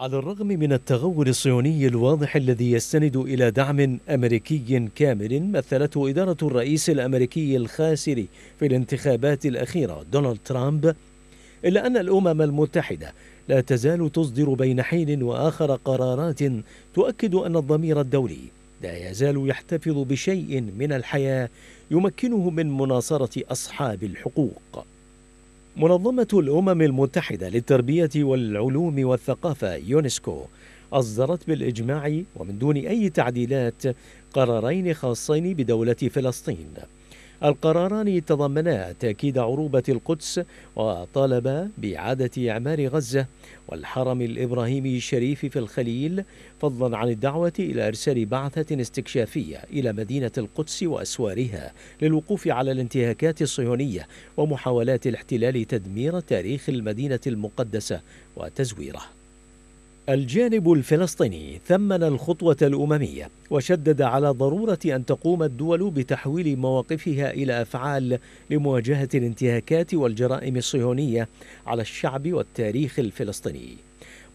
على الرغم من التغول الصهيوني الواضح الذي يستند إلى دعم أمريكي كامل مثلته إدارة الرئيس الأمريكي الخاسر في الانتخابات الأخيرة دونالد ترامب إلا أن الأمم المتحدة لا تزال تصدر بين حين وآخر قرارات تؤكد أن الضمير الدولي لا يزال يحتفظ بشيء من الحياة يمكنه من مناصرة أصحاب الحقوق منظمة الأمم المتحدة للتربية والعلوم والثقافة يونسكو أصدرت بالإجماع ومن دون أي تعديلات قرارين خاصين بدولة فلسطين القراران تضمنا تأكيد عروبة القدس وطالبا بإعادة إعمار غزة والحرم الإبراهيمي الشريف في الخليل فضلا عن الدعوة إلى إرسال بعثة استكشافية إلى مدينة القدس وأسوارها للوقوف على الانتهاكات الصهيونية ومحاولات الاحتلال تدمير تاريخ المدينة المقدسة وتزويره الجانب الفلسطيني ثمن الخطوة الأممية وشدد على ضرورة أن تقوم الدول بتحويل مواقفها إلى أفعال لمواجهة الانتهاكات والجرائم الصهيونية على الشعب والتاريخ الفلسطيني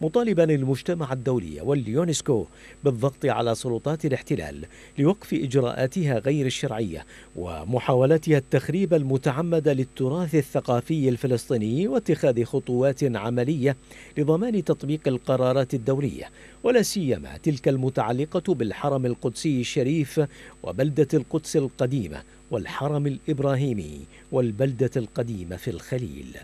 مطالبا المجتمع الدولي واليونسكو بالضغط على سلطات الاحتلال لوقف إجراءاتها غير الشرعية ومحاولتها التخريب المتعمد للتراث الثقافي الفلسطيني واتخاذ خطوات عملية لضمان تطبيق القرارات الدولية ولا سيما تلك المتعلقة بالحرم القدسي الشريف وبلدة القدس القديمة والحرم الإبراهيمي والبلدة القديمة في الخليل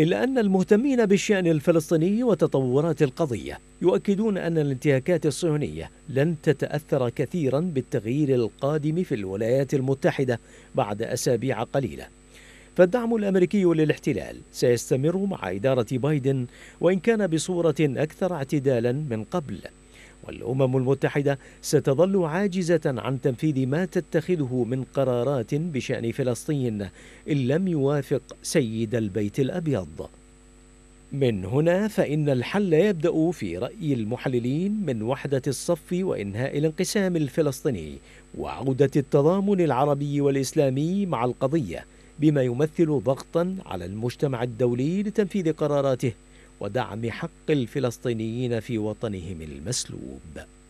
إلا أن المهتمين بالشأن الفلسطيني وتطورات القضية يؤكدون أن الانتهاكات الصهيونية لن تتأثر كثيرا بالتغيير القادم في الولايات المتحدة بعد أسابيع قليلة فالدعم الامريكي للاحتلال سيستمر مع اداره بايدن وان كان بصوره اكثر اعتدالا من قبل والامم المتحده ستظل عاجزه عن تنفيذ ما تتخذه من قرارات بشان فلسطين ان لم يوافق سيد البيت الابيض من هنا فإن الحل يبدأ في رأي المحللين من وحدة الصف وإنهاء الانقسام الفلسطيني وعودة التضامن العربي والإسلامي مع القضية بما يمثل ضغطا على المجتمع الدولي لتنفيذ قراراته ودعم حق الفلسطينيين في وطنهم المسلوب